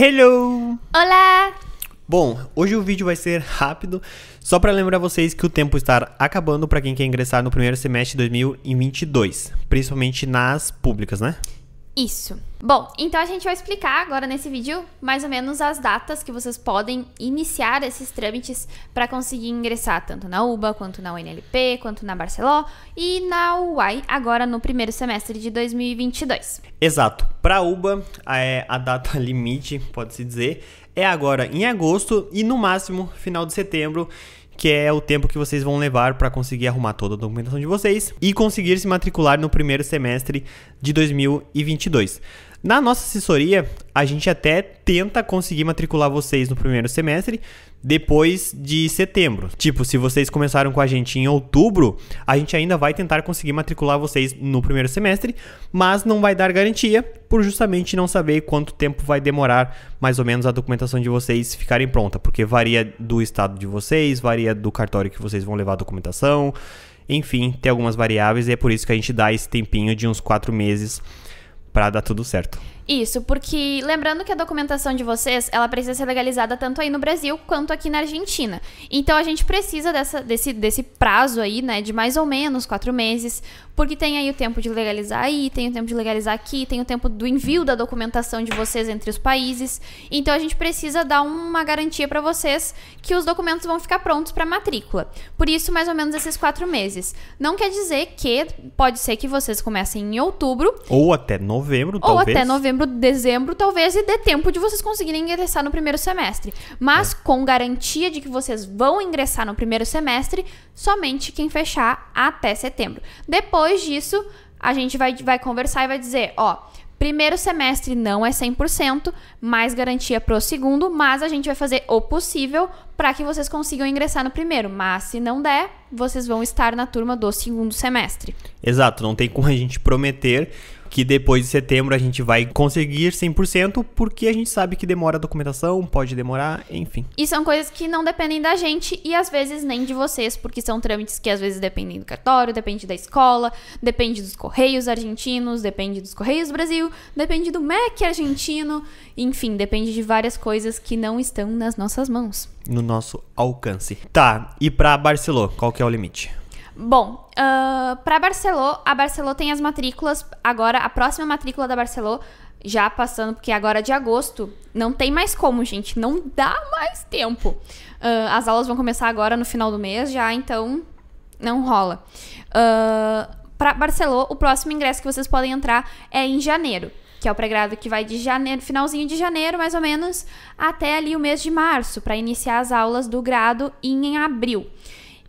Hello! Olá! Bom, hoje o vídeo vai ser rápido, só para lembrar vocês que o tempo está acabando para quem quer ingressar no primeiro semestre de 2022, principalmente nas públicas, né? Isso. Bom, então a gente vai explicar agora nesse vídeo mais ou menos as datas que vocês podem iniciar esses trâmites para conseguir ingressar tanto na UBA, quanto na UNLP, quanto na Barceló e na UAI agora no primeiro semestre de 2022. Exato. Para a UBA, é, a data limite, pode-se dizer, é agora em agosto e no máximo final de setembro que é o tempo que vocês vão levar para conseguir arrumar toda a documentação de vocês e conseguir se matricular no primeiro semestre de 2022. Na nossa assessoria, a gente até tenta conseguir matricular vocês no primeiro semestre, depois de setembro. Tipo, se vocês começaram com a gente em outubro, a gente ainda vai tentar conseguir matricular vocês no primeiro semestre, mas não vai dar garantia por justamente não saber quanto tempo vai demorar mais ou menos a documentação de vocês ficarem pronta, porque varia do estado de vocês, varia do cartório que vocês vão levar a documentação, enfim, tem algumas variáveis e é por isso que a gente dá esse tempinho de uns quatro meses para dar tudo certo. Isso, porque lembrando que a documentação de vocês, ela precisa ser legalizada tanto aí no Brasil quanto aqui na Argentina. Então a gente precisa dessa, desse, desse prazo aí, né, de mais ou menos quatro meses, porque tem aí o tempo de legalizar aí, tem o tempo de legalizar aqui, tem o tempo do envio da documentação de vocês entre os países. Então a gente precisa dar uma garantia para vocês que os documentos vão ficar prontos para matrícula. Por isso, mais ou menos esses quatro meses. Não quer dizer que pode ser que vocês comecem em outubro ou até novembro, ou talvez. Ou até novembro novembro, dezembro, talvez e dê tempo de vocês conseguirem ingressar no primeiro semestre. Mas é. com garantia de que vocês vão ingressar no primeiro semestre, somente quem fechar até setembro. Depois disso, a gente vai, vai conversar e vai dizer, ó, Primeiro semestre não é 100%, mais garantia pro segundo, mas a gente vai fazer o possível para que vocês consigam ingressar no primeiro. Mas se não der, vocês vão estar na turma do segundo semestre. Exato, não tem como a gente prometer que depois de setembro a gente vai conseguir 100%, porque a gente sabe que demora a documentação, pode demorar, enfim. E são coisas que não dependem da gente e às vezes nem de vocês, porque são trâmites que às vezes dependem do cartório, depende da escola, depende dos correios argentinos, depende dos correios do Brasil, depende do MEC argentino, enfim, depende de várias coisas que não estão nas nossas mãos. No nosso alcance. Tá, e para Barcelona, qual que é o limite? Bom, uh, ah, para Barcelona, a Barcelona tem as matrículas. Agora, a próxima matrícula da Barcelona já passando, porque agora é de agosto, não tem mais como, gente. Não dá mais tempo. Uh, as aulas vão começar agora no final do mês, já, então não rola. Uh, ah, para Barcelona, o próximo ingresso que vocês podem entrar é em janeiro, que é o pregrado que vai de janeiro, finalzinho de janeiro, mais ou menos, até ali o mês de março, para iniciar as aulas do grado em abril.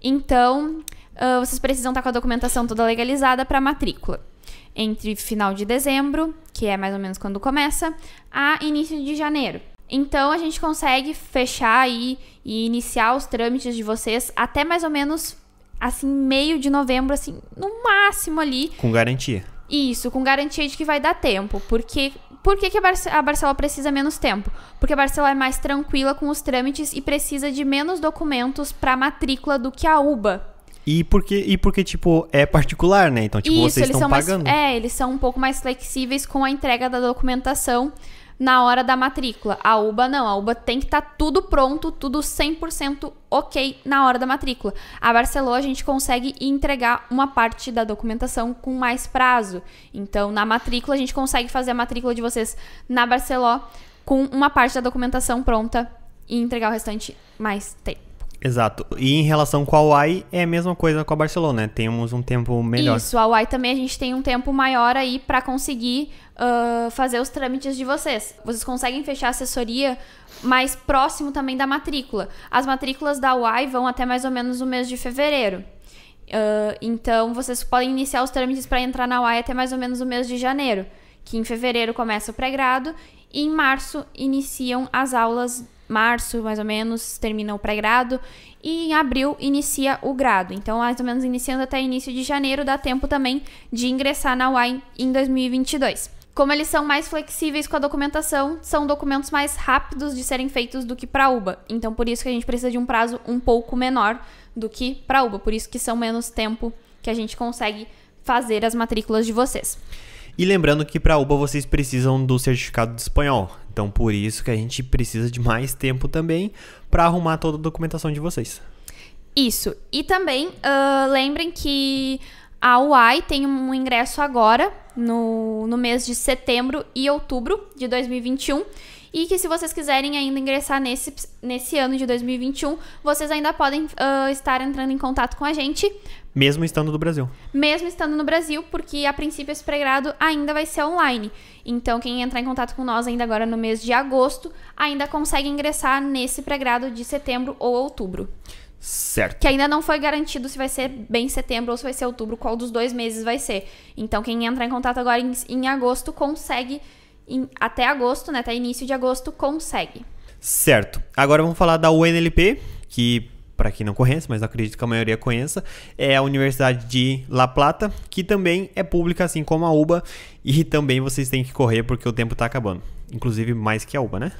Então, uh, vocês precisam estar com a documentação toda legalizada para matrícula. Entre final de dezembro, que é mais ou menos quando começa, a início de janeiro. Então a gente consegue fechar aí e iniciar os trâmites de vocês até mais ou menos assim meio de novembro, assim, no máximo ali. Com garantia. Isso, com garantia de que vai dar tempo, porque por que, que a, Bar a, precisa menos tempo? Porque a Barcelona é mais tranquila com os trâmites e precisa de menos documentos para matrícula do que a UBA. E porque, e porque, tipo, é particular, né? Então, tipo, Isso, vocês estão pagando. Mais, é, eles são um pouco mais flexíveis com a entrega da documentação na hora da matrícula. A UBA não, a UBA tem que estar tá tudo pronto, tudo 100% ok na hora da matrícula. A Barceló a gente consegue entregar uma parte da documentação com mais prazo. Então, na matrícula, a gente consegue fazer a matrícula de vocês na Barceló com uma parte da documentação pronta e entregar o restante mais tempo. Exato. E em relação com a UAI, é a mesma coisa com a Barcelona, né? Temos um tempo melhor. Isso, a UAI também a gente tem um tempo maior aí para conseguir uh, fazer os trâmites de vocês. Vocês conseguem fechar a assessoria mais próximo também da matrícula. As matrículas da UAI vão até mais ou menos o mês de fevereiro. Uh, então, vocês podem iniciar os trâmites para entrar na UAI até mais ou menos o mês de janeiro, que em fevereiro começa o pré-grado e em março iniciam as aulas março, mais ou menos, termina o pré-grado e em abril inicia o grado. Então, mais ou menos iniciando até início de janeiro, dá tempo também de ingressar na UAI em 2022. Como eles são mais flexíveis com a documentação, são documentos mais rápidos de serem feitos do que para a UBA. Então, por isso que a gente precisa de um prazo um pouco menor do que para a UBA. Por isso que são menos tempo que a gente consegue fazer as matrículas de vocês. E lembrando que para a UBA vocês precisam do certificado de espanhol. Então, por isso que a gente precisa de mais tempo também para arrumar toda a documentação de vocês. Isso. E também, uh, lembrem que a UAI tem um ingresso agora, no, no mês de setembro e outubro de 2021. E que se vocês quiserem ainda ingressar nesse, nesse ano de 2021, vocês ainda podem uh, estar entrando em contato com a gente. Mesmo estando no Brasil. Mesmo estando no Brasil, porque a princípio esse pregrado ainda vai ser online. Então, quem entrar em contato com nós ainda agora no mês de agosto, ainda consegue ingressar nesse pregrado de setembro ou outubro. Certo. Que ainda não foi garantido se vai ser bem setembro ou se vai ser outubro, qual dos dois meses vai ser. Então, quem entrar em contato agora em, em agosto consegue, em, até agosto, né, até início de agosto, consegue. Certo. Agora vamos falar da UNLP, que para quem não conhece, mas acredito que a maioria conheça, é a Universidade de La Plata, que também é pública, assim como a UBA, e também vocês têm que correr porque o tempo está acabando. Inclusive mais que a UBA, né?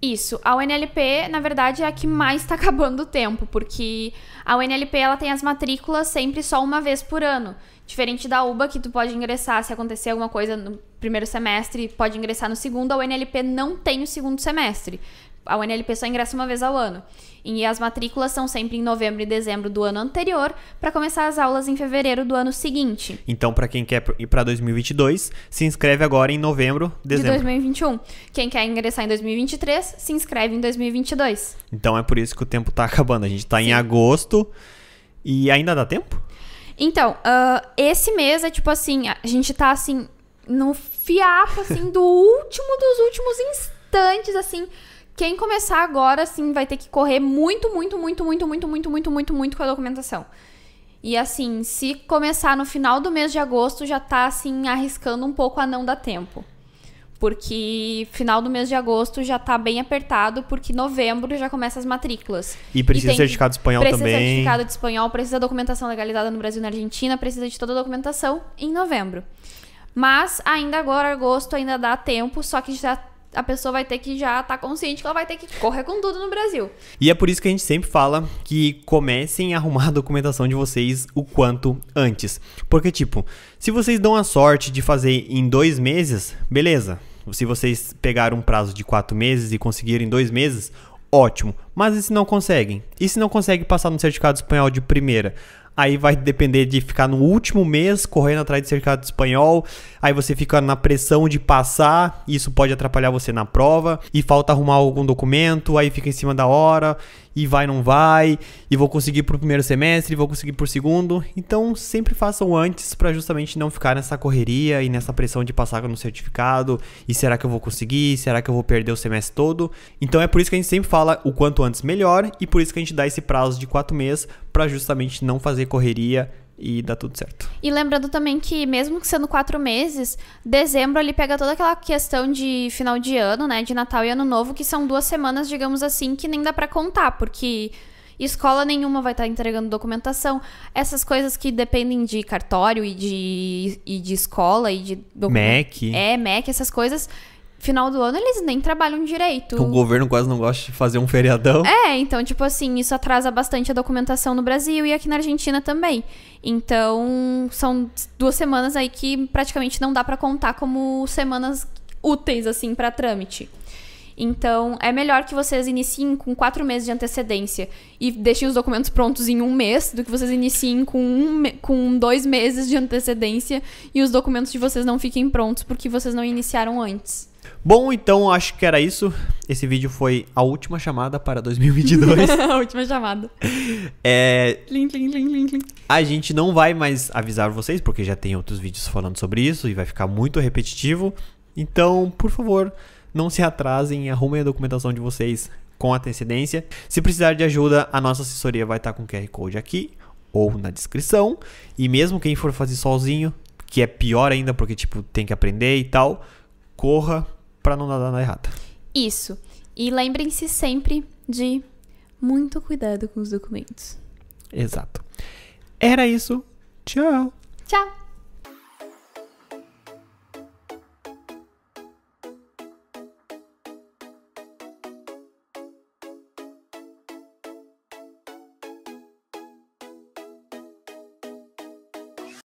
Isso, a UNLP, na verdade, é a que mais está acabando o tempo, porque a UNLP ela tem as matrículas sempre só uma vez por ano. Diferente da UBA, que tu pode ingressar se acontecer alguma coisa no primeiro semestre, pode ingressar no segundo, a UNLP não tem o segundo semestre a UNLP só ingressa uma vez ao ano. E as matrículas são sempre em novembro e dezembro do ano anterior, para começar as aulas em fevereiro do ano seguinte. Então, para quem quer ir para 2022, se inscreve agora em novembro, dezembro. De 2021. Quem quer ingressar em 2023, se inscreve em 2022. Então é por isso que o tempo está acabando. A gente está em agosto e ainda dá tempo? Então, uh, esse mês é tipo assim, a gente tá assim, no fiapo, assim, do último dos últimos instantes, assim quem começar agora, assim, vai ter que correr muito, muito, muito, muito, muito, muito, muito, muito, muito com a documentação. E assim, se começar no final do mês de agosto, já tá assim arriscando um pouco a não dar tempo. Porque final do mês de agosto já tá bem apertado, porque novembro já começa as matrículas. E precisa e certificado de espanhol precisa também. Precisa certificado de espanhol, precisa documentação legalizada no Brasil e na Argentina, precisa de toda a documentação em novembro. Mas ainda agora, agosto, ainda dá tempo, só que já a pessoa vai ter que já estar tá consciente que ela vai ter que correr com tudo no Brasil. E é por isso que a gente sempre fala que comecem a arrumar a documentação de vocês o quanto antes. Porque, tipo, se vocês dão a sorte de fazer em dois meses, beleza. Se vocês pegaram um prazo de quatro meses e conseguirem dois meses, ótimo. Mas e se não conseguem? E se não consegue passar no certificado espanhol de primeira? aí vai depender de ficar no último mês correndo atrás de certificado espanhol, aí você fica na pressão de passar, isso pode atrapalhar você na prova, e falta arrumar algum documento, aí fica em cima da hora, e vai não vai, e vou conseguir pro primeiro semestre, e vou conseguir pro segundo. Então sempre façam antes para justamente não ficar nessa correria e nessa pressão de passar no certificado, e será que eu vou conseguir, será que eu vou perder o semestre todo? Então é por isso que a gente sempre fala o quanto antes melhor, e por isso que a gente dá esse prazo de quatro meses para justamente não fazer correria e dá tudo certo. E lembrando também que, mesmo que sendo quatro meses, dezembro ele pega toda aquela questão de final de ano, né? De Natal e Ano Novo, que são duas semanas, digamos assim, que nem dá para contar, porque escola nenhuma vai estar tá entregando documentação. Essas coisas que dependem de cartório e de, e de escola e de. Docu... MEC. É, MEC, essas coisas final do ano eles nem trabalham direito. O governo quase não gosta de fazer um feriadão. É, então, tipo assim, isso atrasa bastante a documentação no Brasil e aqui na Argentina também. Então, são duas semanas aí que praticamente não dá para contar como semanas úteis, assim, para trâmite. Então, é melhor que vocês iniciem com quatro meses de antecedência e deixem os documentos prontos em um mês do que vocês iniciem com, um, com dois meses de antecedência e os documentos de vocês não fiquem prontos porque vocês não iniciaram antes. Bom, então acho que era isso. Esse vídeo foi a última chamada para 2022. a última chamada. É... Lim, lim, lim, lim, A gente não vai mais avisar vocês, porque já tem outros vídeos falando sobre isso e vai ficar muito repetitivo. Então, por favor, não se atrasem, arrumem a documentação de vocês com antecedência. Se precisar de ajuda, a nossa assessoria vai estar com o QR Code aqui ou na descrição. E mesmo quem for fazer sozinho, que é pior ainda porque tipo tem que aprender e tal, corra para não nadar na errada. Isso. E lembrem-se sempre de muito cuidado com os documentos. Exato. Era isso. Tchau. Tchau.